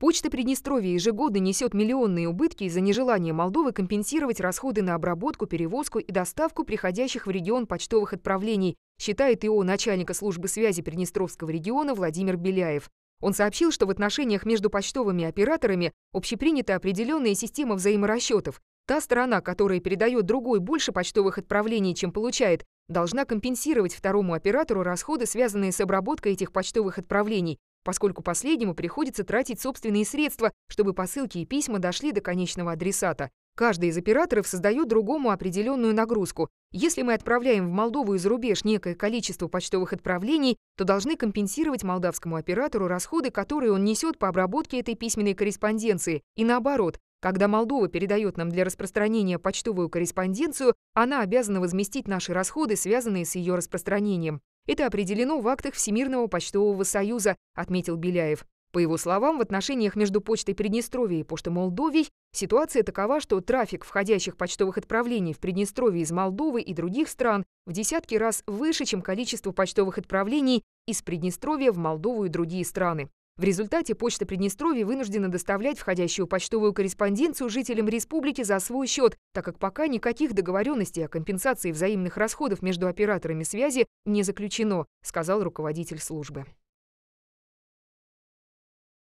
Почта Приднестровья ежегодно несет миллионные убытки из-за нежелания Молдовы компенсировать расходы на обработку, перевозку и доставку приходящих в регион почтовых отправлений, считает ИО начальника службы связи Приднестровского региона Владимир Беляев. Он сообщил, что в отношениях между почтовыми операторами общепринята определенная система взаиморасчетов. Та сторона, которая передает другой больше почтовых отправлений, чем получает, должна компенсировать второму оператору расходы, связанные с обработкой этих почтовых отправлений, поскольку последнему приходится тратить собственные средства, чтобы посылки и письма дошли до конечного адресата. Каждый из операторов создает другому определенную нагрузку. Если мы отправляем в Молдову и за рубеж некое количество почтовых отправлений, то должны компенсировать молдавскому оператору расходы, которые он несет по обработке этой письменной корреспонденции. И наоборот, когда Молдова передает нам для распространения почтовую корреспонденцию, она обязана возместить наши расходы, связанные с ее распространением. Это определено в актах Всемирного почтового союза, отметил Беляев. По его словам, в отношениях между почтой Приднестровья и почтой Молдовии ситуация такова, что трафик входящих почтовых отправлений в Приднестровье из Молдовы и других стран в десятки раз выше, чем количество почтовых отправлений из Приднестровья в Молдову и другие страны. В результате почта Приднестровья вынуждена доставлять входящую почтовую корреспонденцию жителям республики за свой счет, так как пока никаких договоренностей о компенсации взаимных расходов между операторами связи не заключено, сказал руководитель службы.